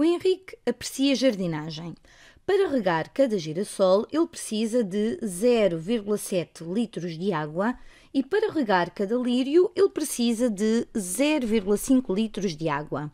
O Henrique aprecia jardinagem. Para regar cada girassol, ele precisa de 0,7 litros de água e para regar cada lírio, ele precisa de 0,5 litros de água.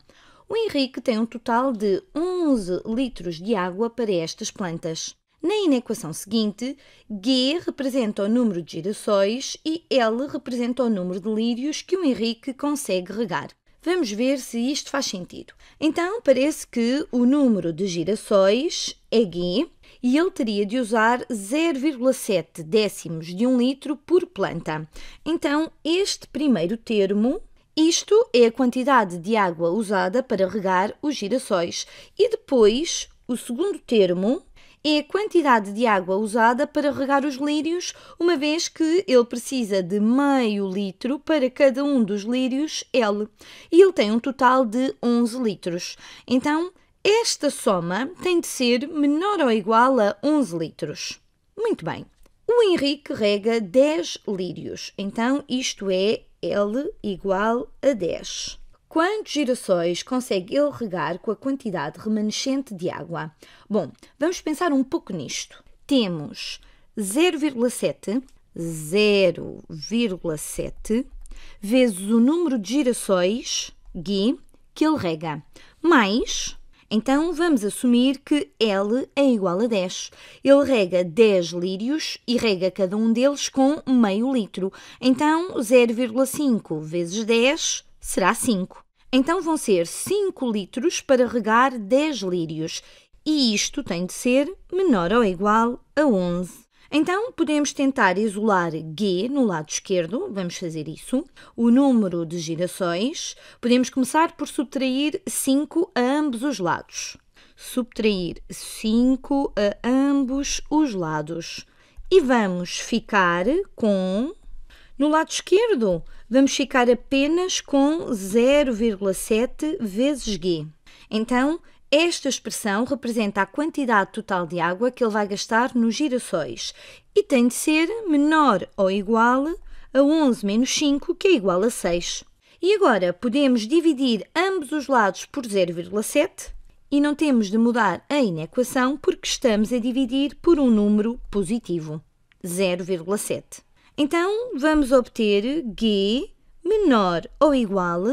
O Henrique tem um total de 11 litros de água para estas plantas. Na inequação seguinte, G representa o número de girassóis e L representa o número de lírios que o Henrique consegue regar. Vamos ver se isto faz sentido. Então, parece que o número de girassóis é gui e ele teria de usar 0,7 décimos de um litro por planta. Então, este primeiro termo, isto é a quantidade de água usada para regar os girassóis. E depois, o segundo termo, é a quantidade de água usada para regar os lírios, uma vez que ele precisa de meio litro para cada um dos lírios L e ele tem um total de 11 litros. Então, esta soma tem de ser menor ou igual a 11 litros. Muito bem. O Henrique rega 10 lírios, então isto é L igual a 10. Quantos girassóis consegue ele regar com a quantidade remanescente de água? Bom, vamos pensar um pouco nisto. Temos 0,7, 0,7 vezes o número de girassóis gui que ele rega, mais então vamos assumir que L é igual a 10. Ele rega 10 lírios e rega cada um deles com meio litro. Então 0,5 vezes 10 será 5. Então vão ser 5 litros para regar 10 lírios e isto tem de ser menor ou igual a 11. Então, podemos tentar isolar G no lado esquerdo, vamos fazer isso, o número de girassóis. Podemos começar por subtrair 5 a ambos os lados. Subtrair 5 a ambos os lados. E vamos ficar com no lado esquerdo, vamos ficar apenas com 0,7 vezes G. Então, esta expressão representa a quantidade total de água que ele vai gastar nos girassóis e tem de ser menor ou igual a 11 menos 5, que é igual a 6. E agora podemos dividir ambos os lados por 0,7 e não temos de mudar a inequação porque estamos a dividir por um número positivo, 0,7. Então, vamos obter g menor ou igual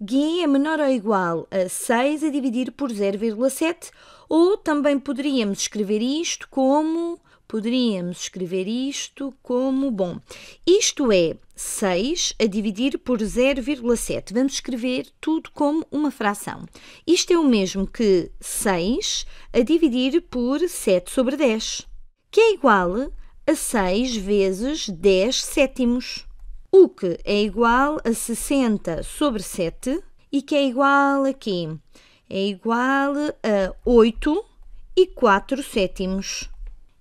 g é menor ou igual a 6 a dividir por 0,7, ou também poderíamos escrever isto como poderíamos escrever isto como bom. Isto é 6 a dividir por 0,7. Vamos escrever tudo como uma fração. Isto é o mesmo que 6 a dividir por 7 sobre 10, que é igual a a 6 vezes 10 sétimos, o que é igual a 60 sobre 7 e que é igual a quê? É igual a 8 e 4 sétimos.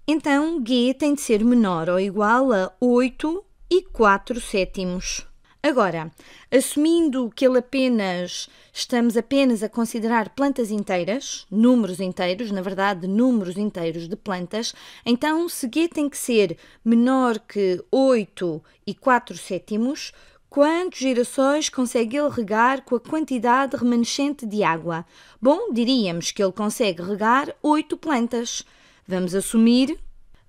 Então, G tem de ser menor ou igual a 8 e 4 sétimos. Agora, assumindo que ele apenas estamos apenas a considerar plantas inteiras, números inteiros, na verdade, números inteiros de plantas, então Seguê tem que ser menor que 8 e 4 sétimos. Quantos girassóis consegue ele regar com a quantidade remanescente de água? Bom, diríamos que ele consegue regar 8 plantas. Vamos assumir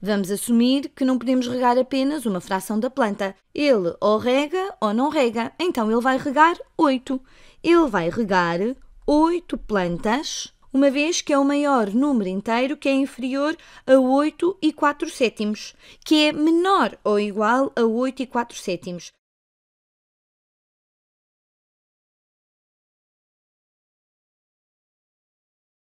Vamos assumir que não podemos regar apenas uma fração da planta. Ele ou rega ou não rega. Então ele vai regar 8. Ele vai regar 8 plantas, uma vez que é o maior número inteiro que é inferior a 8 e 4 sétimos, que é menor ou igual a 8 e 4 sétimos.